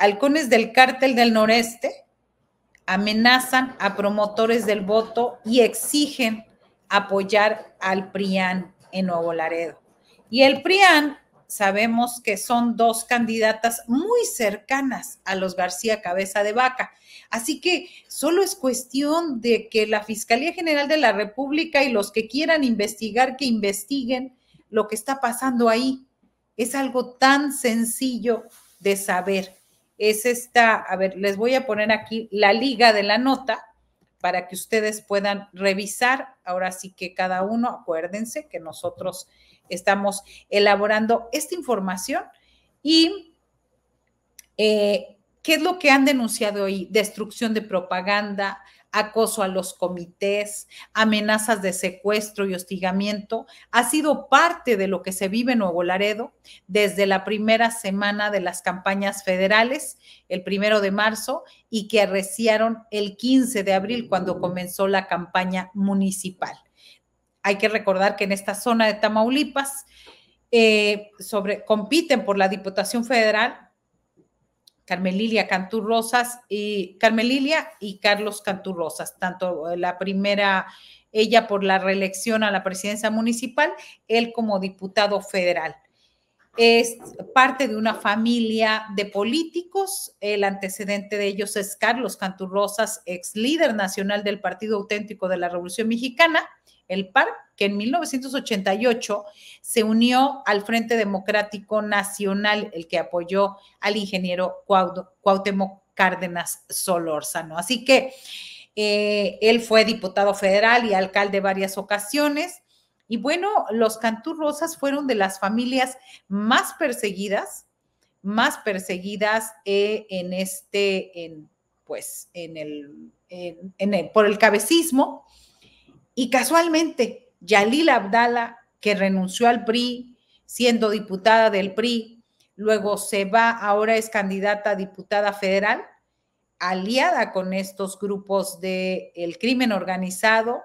Halcones del Cártel del Noreste amenazan a promotores del voto y exigen apoyar al PRIAN en Nuevo Laredo. Y el PRIAN, sabemos que son dos candidatas muy cercanas a los García Cabeza de Vaca. Así que solo es cuestión de que la Fiscalía General de la República y los que quieran investigar, que investiguen lo que está pasando ahí. Es algo tan sencillo de saber es esta, a ver, les voy a poner aquí la liga de la nota para que ustedes puedan revisar. Ahora sí que cada uno, acuérdense que nosotros estamos elaborando esta información y eh, qué es lo que han denunciado hoy, destrucción de propaganda, acoso a los comités, amenazas de secuestro y hostigamiento, ha sido parte de lo que se vive en Nuevo Laredo desde la primera semana de las campañas federales, el primero de marzo, y que arreciaron el 15 de abril cuando comenzó la campaña municipal. Hay que recordar que en esta zona de Tamaulipas eh, compiten por la Diputación Federal, Carmelilia Rosas y Carmelilia y Carlos Cantú Rosas, tanto la primera ella por la reelección a la presidencia municipal, él como diputado federal. Es parte de una familia de políticos. El antecedente de ellos es Carlos Canturrosas, ex líder nacional del Partido Auténtico de la Revolución Mexicana, el PAR, que en 1988 se unió al Frente Democrático Nacional, el que apoyó al ingeniero Cuauhtémoc Cárdenas Solórzano. Así que eh, él fue diputado federal y alcalde varias ocasiones. Y bueno, los Cantú Rosas fueron de las familias más perseguidas, más perseguidas eh, en este, en, pues, en el, en, por el cabecismo. Y casualmente, Yalil Abdala, que renunció al PRI, siendo diputada del PRI, luego se va, ahora es candidata a diputada federal, aliada con estos grupos del el crimen organizado,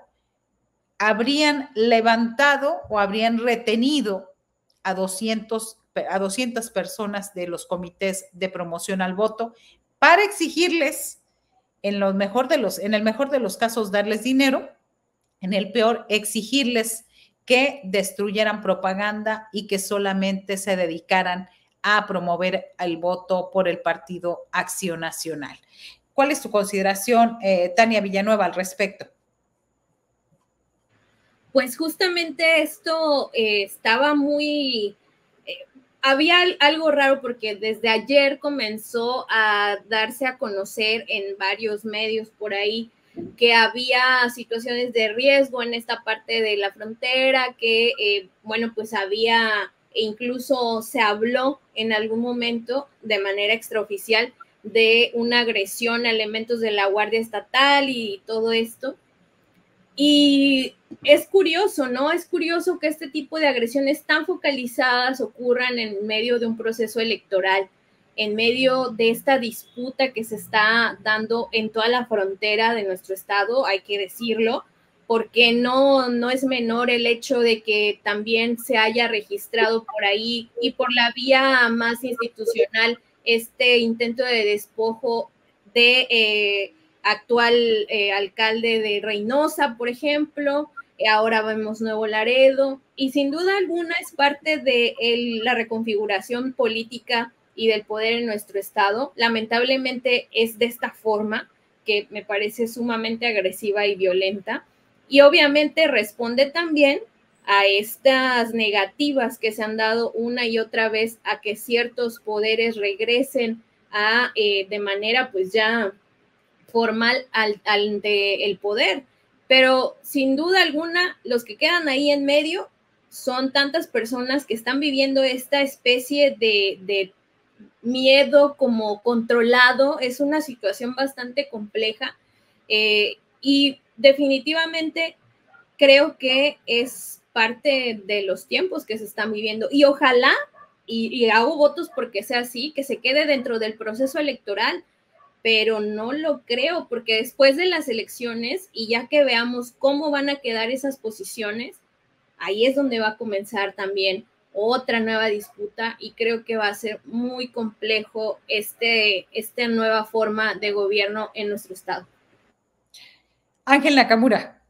habrían levantado o habrían retenido a 200, a 200 personas de los comités de promoción al voto para exigirles, en, lo mejor de los, en el mejor de los casos, darles dinero en el peor, exigirles que destruyeran propaganda y que solamente se dedicaran a promover el voto por el partido Acción Nacional. ¿Cuál es tu consideración, eh, Tania Villanueva, al respecto? Pues justamente esto eh, estaba muy... Eh, había algo raro porque desde ayer comenzó a darse a conocer en varios medios por ahí que había situaciones de riesgo en esta parte de la frontera, que, eh, bueno, pues había, e incluso se habló en algún momento de manera extraoficial de una agresión a elementos de la Guardia Estatal y todo esto. Y es curioso, ¿no? Es curioso que este tipo de agresiones tan focalizadas ocurran en medio de un proceso electoral en medio de esta disputa que se está dando en toda la frontera de nuestro estado, hay que decirlo, porque no, no es menor el hecho de que también se haya registrado por ahí y por la vía más institucional este intento de despojo de eh, actual eh, alcalde de Reynosa, por ejemplo, eh, ahora vemos Nuevo Laredo, y sin duda alguna es parte de la reconfiguración política y del poder en nuestro Estado. Lamentablemente es de esta forma que me parece sumamente agresiva y violenta. Y obviamente responde también a estas negativas que se han dado una y otra vez a que ciertos poderes regresen a, eh, de manera pues ya formal al, el poder. Pero sin duda alguna, los que quedan ahí en medio son tantas personas que están viviendo esta especie de miedo como controlado, es una situación bastante compleja eh, y definitivamente creo que es parte de los tiempos que se están viviendo y ojalá, y, y hago votos porque sea así, que se quede dentro del proceso electoral, pero no lo creo porque después de las elecciones y ya que veamos cómo van a quedar esas posiciones, ahí es donde va a comenzar también otra nueva disputa y creo que va a ser muy complejo este, esta nueva forma de gobierno en nuestro estado. Ángel Nakamura.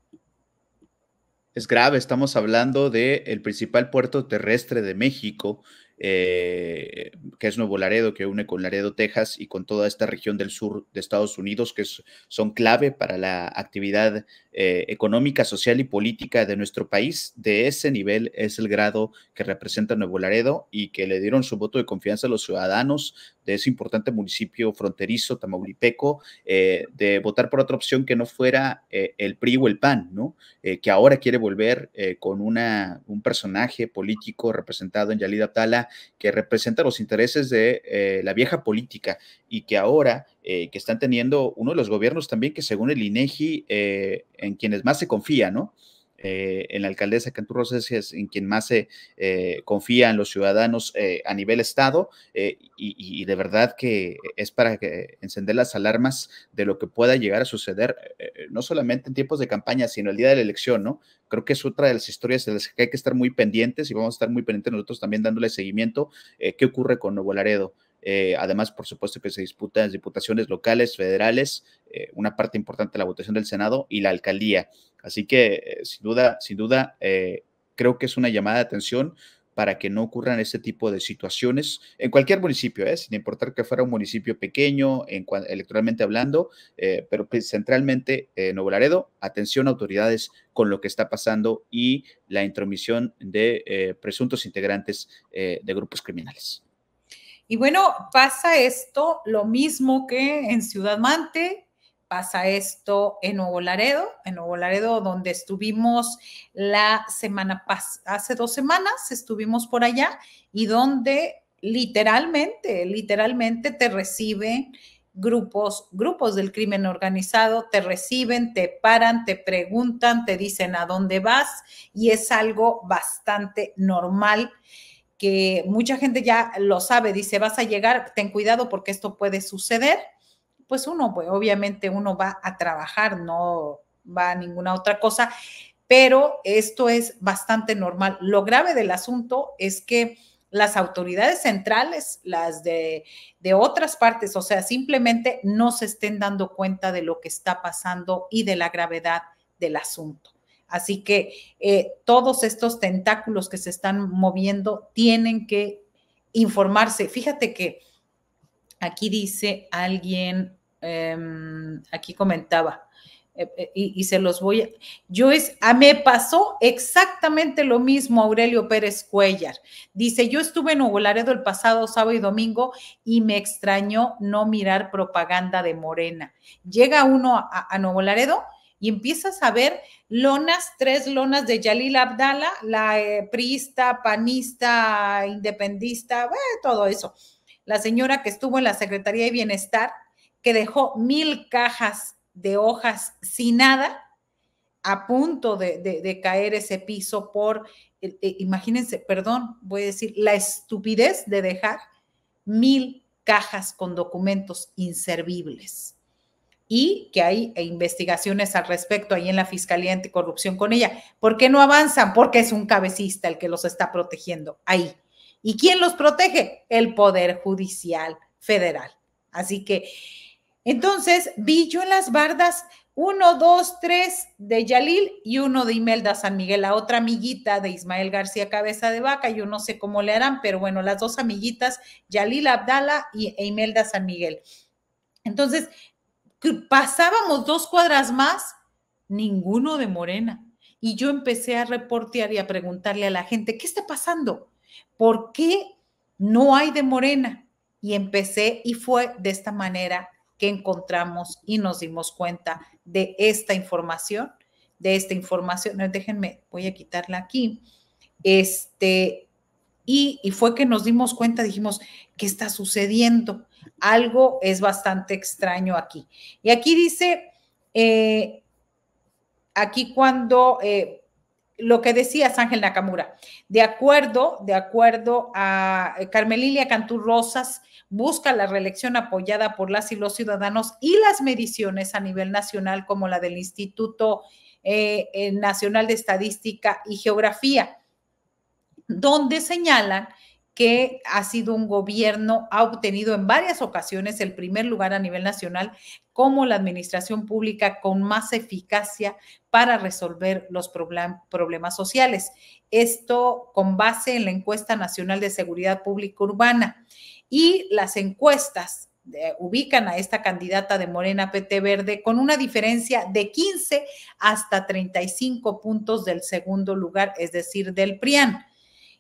Es grave, estamos hablando del principal puerto terrestre de México, eh, que es Nuevo Laredo, que une con Laredo, Texas, y con toda esta región del sur de Estados Unidos, que son clave para la actividad eh, económica, social y política de nuestro país. De ese nivel es el grado que representa Nuevo Laredo y que le dieron su voto de confianza a los ciudadanos de ese importante municipio fronterizo tamaulipeco, eh, de votar por otra opción que no fuera eh, el PRI o el PAN, ¿no? que ahora quiere volver con una, un personaje político representado en Yalida Tala, que representa los intereses de la vieja política y que ahora eh, que están teniendo uno de los gobiernos también que según el INEGI eh, en quienes más se confía, ¿no? Eh, en la alcaldesa Canturro es en quien más se confía en los ciudadanos a nivel Estado y, de verdad que es para encender las alarmas de lo que pueda llegar a suceder, no solamente en tiempos de campaña, sino el día de la elección, ¿no? creo que es otra de las historias de las que hay que estar muy pendientes y vamos a estar muy pendientes nosotros también dándole seguimiento qué ocurre con Nuevo Laredo. Eh, además, por supuesto, que se disputan las diputaciones locales, federales, eh, una parte importante de la votación del Senado y la alcaldía. Así que, eh, sin duda, sin duda, creo que es una llamada de atención para que no ocurran este tipo de situaciones en cualquier municipio, ¿eh? sin importar que fuera un municipio pequeño, en electoralmente hablando, pero centralmente en Nuevo Laredo, atención autoridades con lo que está pasando y la intromisión de presuntos integrantes de grupos criminales. Y bueno, pasa esto lo mismo que en Ciudad Mante, pasa esto en Nuevo Laredo, en Nuevo Laredo donde estuvimos la semana pasada, hace dos semanas estuvimos por allá y donde literalmente, literalmente te reciben grupos, grupos del crimen organizado, te reciben, te paran, te preguntan, te dicen a dónde vas y es algo bastante normal mucha gente ya lo sabe, dice, vas a llegar, ten cuidado porque esto puede suceder, pues uno, pues obviamente uno va a trabajar, no va a ninguna otra cosa, pero esto es bastante normal. Lo grave del asunto es que las autoridades centrales, las de, otras partes, o sea, simplemente no se estén dando cuenta de lo que está pasando y de la gravedad del asunto. Así que eh, todos estos tentáculos que se están moviendo tienen que informarse. Fíjate que aquí dice alguien, em, aquí comentaba, eh, eh, y, se los voy a... Yo es, a, ah, me pasó exactamente lo mismo Aurelio Pérez Cuellar. Dice, yo estuve en Nuevo Laredo el pasado sábado y domingo y me extrañó no mirar propaganda de Morena. Llega uno a, a Nuevo Laredo y empiezas a ver lonas, tres lonas de Yalil Abdala, la eh, priista, panista, independista, todo eso. La señora que estuvo en la Secretaría de Bienestar, que dejó mil cajas de hojas sin nada, a punto de, caer ese piso por, eh, eh, imagínense, perdón, voy a decir, la estupidez de dejar mil cajas con documentos inservibles y que hay eh, investigaciones al respecto ahí en la Fiscalía Anticorrupción con ella. ¿Por qué no avanzan? Porque es un cabecista el que los está protegiendo ahí. ¿Y quién los protege? El Poder Judicial Federal. Así que, entonces, vi yo en las bardas uno, dos, tres de Yalil y uno de Imelda San Miguel, la otra amiguita de Ismael García Cabeza de Vaca. Yo no sé cómo le harán, pero bueno, las dos amiguitas, Yalil Abdala y, e Imelda San Miguel. Entonces, pasábamos dos cuadras más, ninguno de Morena. Y yo empecé a reportear y a preguntarle a la gente, ¿qué está pasando? ¿Por qué no hay de Morena? Y empecé y fue de esta manera que encontramos y nos dimos cuenta de esta información, de esta información. déjenme, voy a quitarla aquí. Este, y, fue que nos dimos cuenta, dijimos, ¿qué está sucediendo? Algo es bastante extraño aquí. Y aquí dice, eh, aquí cuando eh, lo que decías, Ángel Nakamura, de acuerdo, de acuerdo a eh, Carmelilia Cantú Rosas, busca la reelección apoyada por las y los ciudadanos y las mediciones a nivel nacional, como la del Instituto Nacional de Estadística y Geografía donde señalan que ha sido un gobierno, ha obtenido en varias ocasiones el primer lugar a nivel nacional como la administración pública con más eficacia para resolver los problemas sociales. Esto con base en la encuesta nacional de seguridad pública urbana. Y las encuestas eh, ubican a esta candidata de Morena PT Verde con una diferencia de 15 hasta 35 puntos del segundo lugar, es decir, del PRIAN.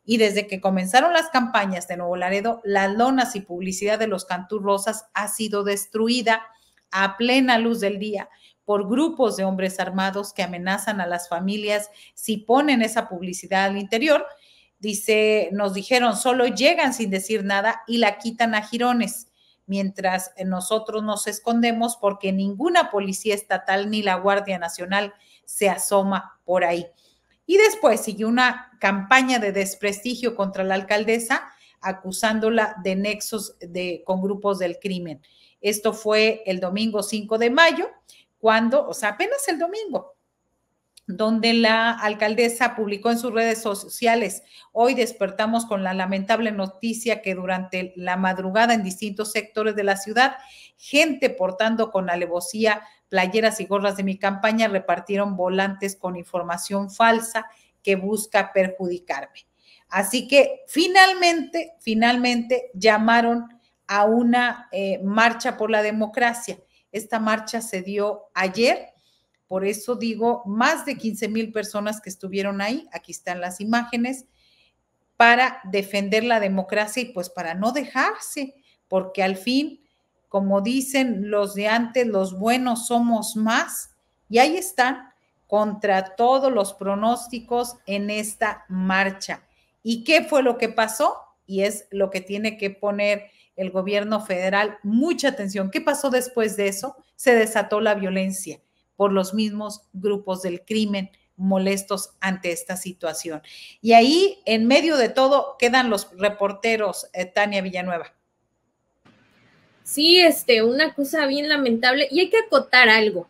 Y desde que comenzaron las campañas de Nuevo Laredo, las lonas y publicidad de los Rosas ha sido destruida a plena luz del día por grupos de hombres armados que amenazan a las familias si ponen esa publicidad al interior. Dice, nos dijeron, solo llegan sin decir nada y la quitan a jirones, mientras nosotros nos escondemos porque ninguna policía estatal ni la Guardia Nacional se asoma por ahí. Y después siguió una campaña de desprestigio contra la alcaldesa, acusándola de nexos de, con grupos del crimen. Esto fue el domingo 5 de mayo, cuando, o sea, apenas el domingo, donde la alcaldesa publicó en sus redes sociales, hoy despertamos con la lamentable noticia que durante la madrugada en distintos sectores de la ciudad, gente portando con alevosía playeras y gorras de mi campaña repartieron volantes con información falsa que busca perjudicarme. Así que finalmente, finalmente llamaron a una eh, marcha por la democracia. Esta marcha se dio ayer por eso digo, más de 15 mil personas que estuvieron ahí, aquí están las imágenes, para defender la democracia y pues para no dejarse, porque al fin, como dicen los de antes, los buenos somos más, y ahí están contra todos los pronósticos en esta marcha. ¿Y qué fue lo que pasó? Y es lo que tiene que poner el gobierno federal mucha atención. ¿Qué pasó después de eso? Se desató la violencia por los mismos grupos del crimen molestos ante esta situación. Y ahí, en medio de todo, quedan los reporteros, eh, Tania Villanueva. Sí, este, una cosa bien lamentable. Y hay que acotar algo.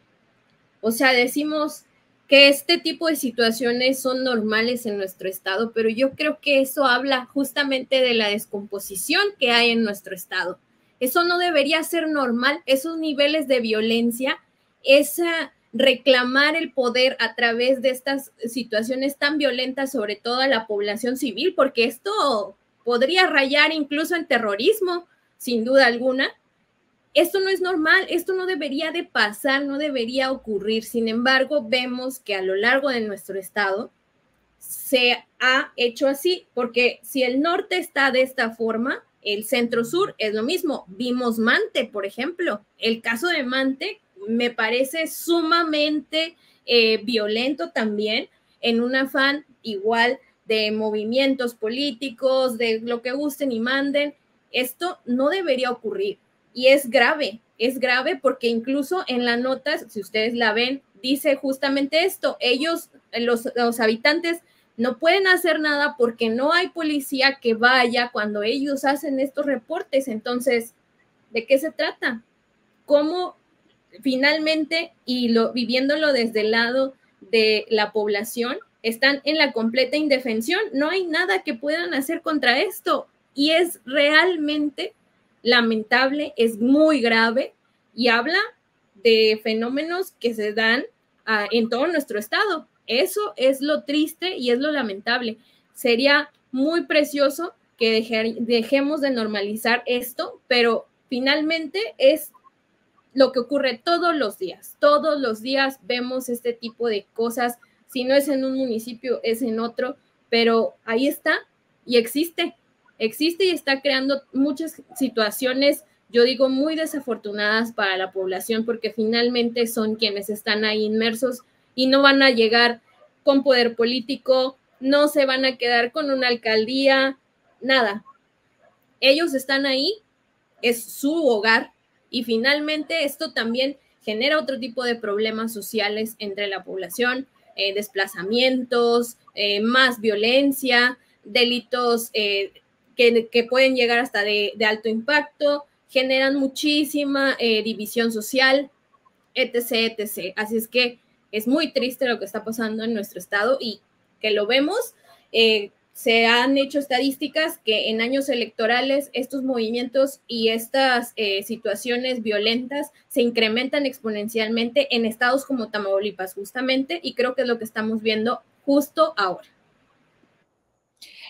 O sea, decimos que este tipo de situaciones son normales en nuestro estado, pero yo creo que eso habla justamente de la descomposición que hay en nuestro estado. Eso no debería ser normal, esos niveles de violencia, esa, reclamar el poder a través de estas situaciones tan violentas, sobre toda la población civil, porque esto podría rayar incluso en terrorismo, sin duda alguna. Esto no es normal, esto no debería de pasar, no debería ocurrir. Sin embargo, vemos que a lo largo de nuestro estado se ha hecho así, porque si el norte está de esta forma, el centro sur es lo mismo. Vimos Mante, por ejemplo, el caso de Mante me parece sumamente eh, violento también en un afán igual de movimientos políticos, de lo que gusten y manden. Esto no debería ocurrir y es grave, es grave porque incluso en la nota, si ustedes la ven, dice justamente esto, ellos, los, los habitantes, no pueden hacer nada porque no hay policía que vaya cuando ellos hacen estos reportes. Entonces, ¿de qué se trata? ¿Cómo finalmente, y lo, viviéndolo desde el lado de la población, están en la completa indefensión. No hay nada que puedan hacer contra esto. Y es realmente lamentable, es muy grave y habla de fenómenos que se dan ah, en todo nuestro estado. Eso es lo triste y es lo lamentable. Sería muy precioso que dejemos de normalizar esto, pero finalmente es lo que ocurre todos los días. Todos los días vemos este tipo de cosas. Si no es en un municipio, es en otro, pero ahí está y existe. Existe y está creando muchas situaciones, yo digo, muy desafortunadas para la población porque finalmente son quienes están ahí inmersos y no van a llegar con poder político, no se van a quedar con una alcaldía, nada. Ellos están ahí, es su hogar, y finalmente, esto también genera otro tipo de problemas sociales entre la población, eh, desplazamientos, eh, más violencia, delitos eh, que, pueden llegar hasta de, de alto impacto, generan muchísima división social, etc., etc. Así es que es muy triste lo que está pasando en nuestro estado y que lo vemos se han hecho estadísticas que en años electorales estos movimientos y estas eh, situaciones violentas se incrementan exponencialmente en estados como Tamaulipas, justamente, y creo que es lo que estamos viendo justo ahora.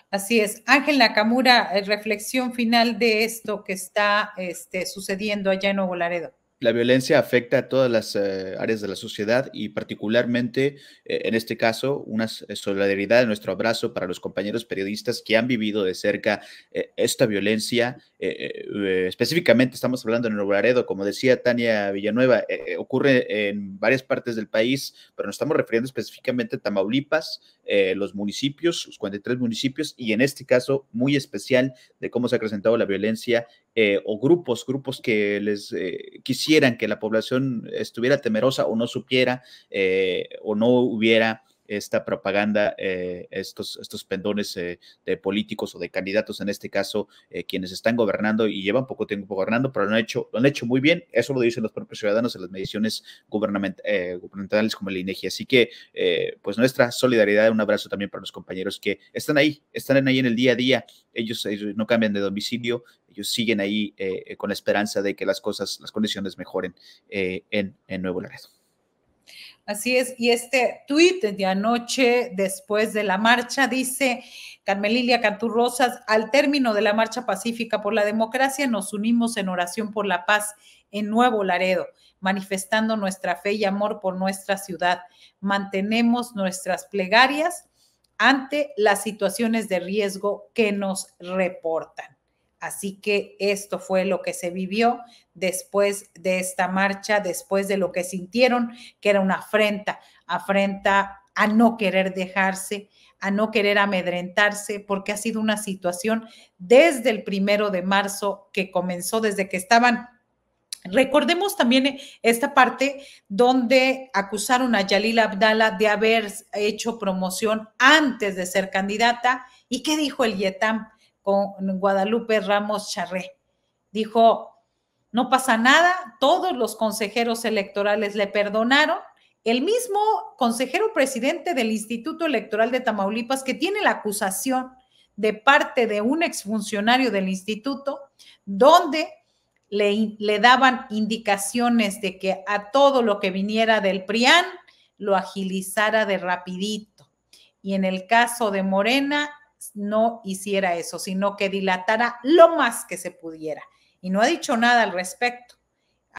Así es. Ángel Nakamura, eh, reflexión final de esto que está este, sucediendo allá en Nuevo Laredo la violencia afecta a todas las eh, áreas de la sociedad y particularmente, eh, en este caso, una eh, solidaridad nuestro abrazo para los compañeros periodistas que han vivido de cerca esta violencia. específicamente estamos hablando en Nuevo como decía Tania Villanueva, ocurre en varias partes del país, pero nos estamos refiriendo específicamente a Tamaulipas, los municipios, los 43 municipios, y en este caso muy especial de cómo se ha acrecentado la violencia eh, o grupos, grupos que les eh, quisieran que la población estuviera temerosa o no supiera eh, o no hubiera esta propaganda, estos, estos pendones de políticos o de candidatos, en este caso, quienes están gobernando y llevan poco tiempo gobernando, pero lo han hecho, lo han hecho muy bien, eso lo dicen los propios ciudadanos en las mediciones gubernamentales como la INEGI. Así que, pues nuestra solidaridad, un abrazo también para los compañeros que están ahí, están ahí en el día a día, ellos no cambian de domicilio, ellos siguen ahí eh, eh, con la esperanza de que las cosas, las condiciones mejoren eh, en, Nuevo Laredo. Así es, y este tuit de anoche después de la marcha dice, Carmelilia Canturrosas, al término de la marcha pacífica por la democracia nos unimos en oración por la paz en Nuevo Laredo, manifestando nuestra fe y amor por nuestra ciudad. Mantenemos nuestras plegarias ante las situaciones de riesgo que nos reportan. Así que esto fue lo que se vivió después de esta marcha, después de lo que sintieron, que era una afrenta, afrenta a no querer dejarse, a no querer amedrentarse, porque ha sido una situación desde el primero de marzo que comenzó, desde que estaban Recordemos también esta parte donde acusaron a Yalila Abdala de haber hecho promoción antes de ser candidata. ¿Y qué dijo el Yetam? con Guadalupe Ramos Charré. Dijo, no pasa nada, todos los consejeros electorales le perdonaron. El mismo consejero presidente del Instituto Electoral de Tamaulipas, que tiene la acusación de parte de un exfuncionario del instituto, donde le, le daban indicaciones de que a todo lo que viniera del PRIAN lo agilizara de rapidito. Y en el caso de Morena, no hiciera eso, sino que dilatara lo más que se pudiera. Y no ha dicho nada al respecto.